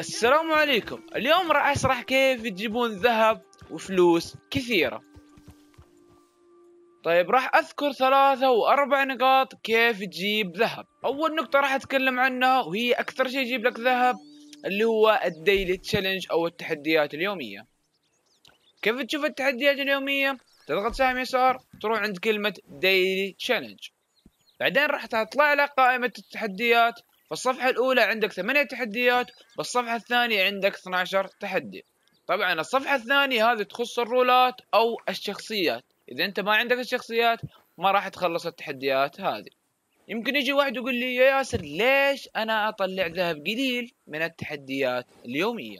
السلام عليكم اليوم راح اشرح كيف تجيبون ذهب وفلوس كثيرة طيب راح اذكر ثلاثة واربع نقاط كيف تجيب ذهب اول نقطة راح اتكلم عنها وهي اكثر شيء يجيب لك ذهب اللي هو الديلي تشالنج او التحديات اليومية كيف تشوف التحديات اليومية تضغط سهم يسار تروح عند كلمة ديلي تشالنج بعدين راح تطلع لك قائمة التحديات فالصفحة الأولى عندك ثمانية تحديات والصفحة الثانية عندك 12 تحدي طبعا الصفحة الثانية هذه تخص الرولات أو الشخصيات إذا أنت ما عندك الشخصيات ما راح تخلص التحديات هذه يمكن يجي واحد يقول لي يا ياسر ليش أنا أطلع ذهب قليل من التحديات اليومية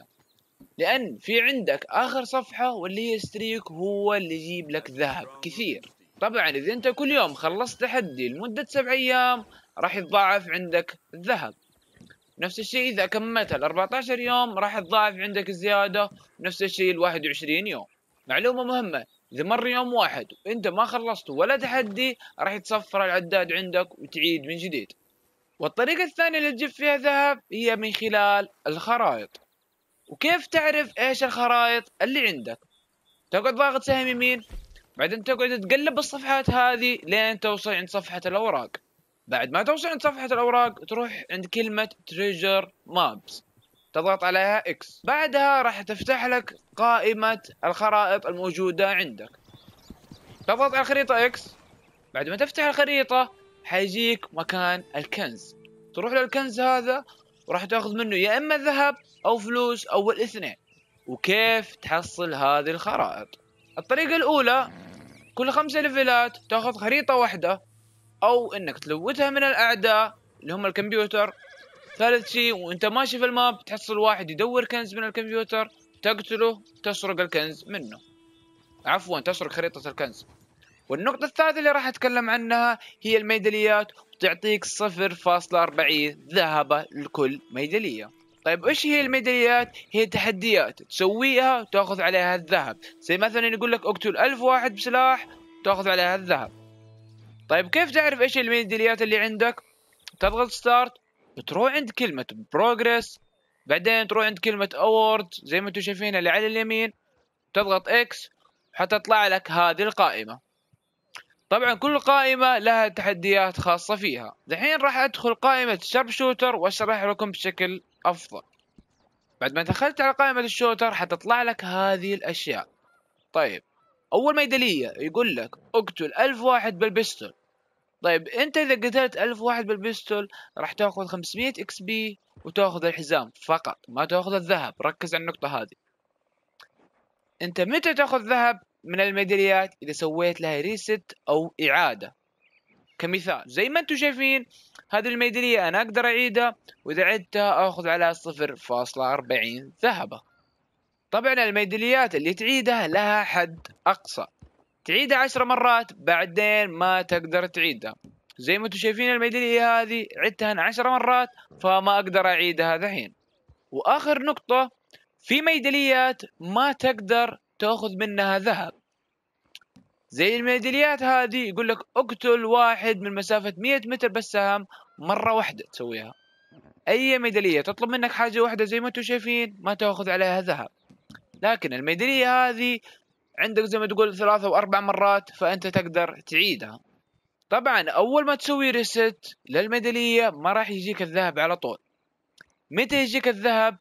لأن في عندك آخر صفحة واللي هي ستريك هو اللي يجيب لك ذهب كثير طبعا إذا أنت كل يوم خلصت تحدي لمدة سبع أيام راح يتضاعف عندك الذهب نفس الشيء إذا كملت ال 14 يوم راح تضاعف عندك الزيادة نفس الشيء ال 21 يوم معلومة مهمة إذا مر يوم واحد وأنت ما خلصت ولا تحدي راح يتصفر العداد عندك وتعيد من جديد والطريقة الثانية اللي تجيب فيها ذهب هي من خلال الخرائط وكيف تعرف إيش الخرائط اللي عندك تقعد ضاغط سهم يمين بعدين تقعد تقلب الصفحات هذه لين توصل عند صفحة الأوراق بعد ما توصل عند صفحه الاوراق تروح عند كلمه تريجر مابس تضغط عليها اكس بعدها راح تفتح لك قائمه الخرائط الموجوده عندك تضغط على الخريطه اكس بعد ما تفتح الخريطه حيجيك مكان الكنز تروح للكنز هذا وراح تاخذ منه يا اما ذهب او فلوس او الاثنين وكيف تحصل هذه الخرائط الطريقه الاولى كل خمسة ليفلات تاخذ خريطه واحده او انك تلوثها من الاعداء اللي هم الكمبيوتر ثالث شيء وانت ماشي في الماب تحصل واحد يدور كنز من الكمبيوتر تقتله تسرق الكنز منه عفوا تسرق خريطة الكنز والنقطة الثالثة اللي راح أتكلم عنها هي الميداليات وتعطيك 0.40 ذهبة لكل ميدالية طيب ايش هي الميداليات؟ هي تحديات تسويها وتاخذ عليها الذهب، زي مثلا يقول لك اقتل ألف واحد بسلاح تاخذ عليها الذهب، طيب كيف تعرف ايش الميداليات اللي عندك تضغط ستارت بتروح عند كلمة بروجرس بعدين تروح عند كلمة اوورد زي ما انتم شايفين اللي على اليمين تضغط اكس حتطلع لك هذه القائمة طبعا كل قائمة لها تحديات خاصة فيها دحين راح ادخل قائمة شرب شوتر واشرح لكم بشكل افضل بعد ما دخلت على قائمة الشوتر حتطلع لك هذه الاشياء طيب اول ميدالية يقول لك اقتل الف واحد بالبستول طيب انت اذا قتلت ألف واحد بالبستول راح تاخذ 500 اكس بي وتاخذ الحزام فقط ما تاخذ الذهب ركز على النقطه هذه انت متى تاخذ ذهب من الميداليات اذا سويت لها ريست او اعاده كمثال زي ما انتم شايفين هذه الميدالية انا اقدر اعيدها واذا عدتها اخذ على صفر فاصلة اربعين ذهبة طبعا الميداليات اللي تعيدها لها حد اقصى تعيدها عشر مرات بعدين ما تقدر تعيدها زي ما انتم شايفين الميدالية هذه عدتها أنا عشر مرات فما أقدر أعيدها ذحين وآخر نقطة في ميداليات ما تقدر تأخذ منها ذهب زي الميداليات هذه يقول لك اقتل واحد من مسافة 100 متر بالسهم مرة واحدة تسويها أي ميدالية تطلب منك حاجة واحدة زي ما انتم شايفين ما تأخذ عليها ذهب لكن الميدالية هذه عندك زي ما تقول ثلاثة أربع مرات فأنت تقدر تعيدها طبعا أول ما تسوي ريست للميدالية ما راح يجيك الذهب على طول متى يجيك الذهب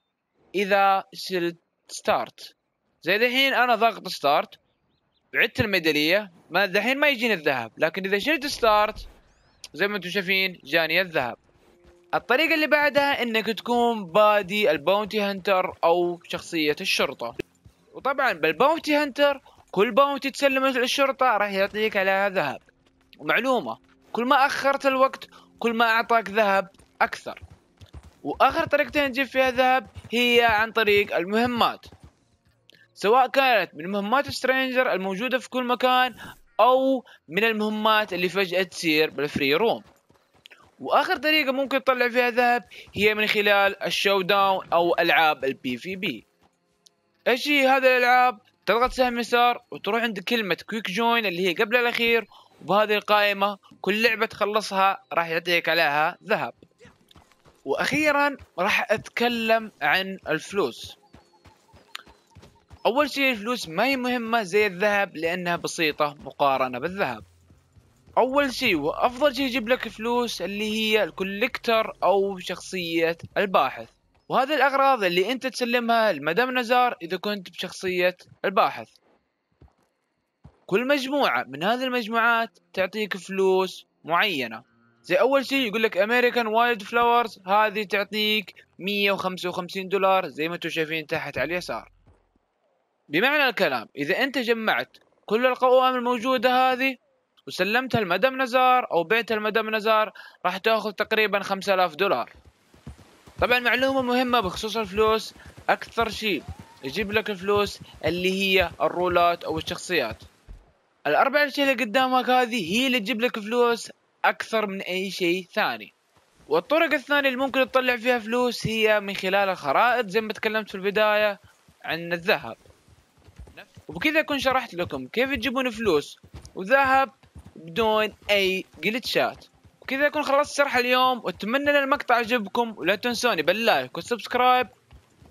إذا شلت ستارت زي دحين أنا ضغط ستارت عدت الميدالية ما دحين ما يجيني الذهب لكن إذا شلت ستارت زي ما انتم شايفين جاني الذهب الطريقة اللي بعدها انك تكون بادي الباونتي هنتر او شخصية الشرطة وطبعا بالباونتي هنتر كل باونتي تسلمه للشرطه راح يعطيك عليها ذهب ومعلومه كل ما اخرت الوقت كل ما اعطاك ذهب اكثر واخر طريقتين تجيب فيها ذهب هي عن طريق المهمات سواء كانت من مهمات سترينجر الموجوده في كل مكان او من المهمات اللي فجاه تصير بالفري روم واخر طريقه ممكن تطلع فيها ذهب هي من خلال الشو داون او العاب البي في بي ايش هي هذه الالعاب تضغط سهم يسار وتروح عند كلمة كويك جوين اللي هي قبل الأخير وبهذه القائمة كل لعبة تخلصها راح يعطيك عليها ذهب وأخيرا راح أتكلم عن الفلوس أول شيء الفلوس ما هي مهمة زي الذهب لأنها بسيطة مقارنة بالذهب أول شيء وأفضل شيء يجيب لك فلوس اللي هي الكوليكتر أو شخصية الباحث وهذه الأغراض اللي أنت تسلمها لمدام نزار إذا كنت بشخصية الباحث كل مجموعة من هذه المجموعات تعطيك فلوس معينة زي أول شيء يقول لك أمريكان وايلد فلاورز هذه تعطيك 155 دولار زي ما انتم شايفين تحت على اليسار بمعنى الكلام إذا أنت جمعت كل القوائم الموجودة هذه وسلمتها لمدام نزار أو بيتها لمدام نزار راح تاخذ تقريبا 5000 دولار طبعا معلومة مهمة بخصوص الفلوس أكثر شيء يجيب لك الفلوس اللي هي الرولات أو الشخصيات الأربع أشياء اللي قدامك هذه هي اللي تجيب لك فلوس أكثر من أي شيء ثاني والطرق الثانية اللي ممكن تطلع فيها فلوس هي من خلال الخرائط زي ما تكلمت في البداية عن الذهب وبكذا أكون شرحت لكم كيف تجيبون فلوس وذهب بدون أي جلتشات وبكذا اكون خلصت شرح اليوم واتمنى ان المقطع عجبكم ولا تنسوني باللايك والسبسكرايب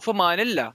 فمان الله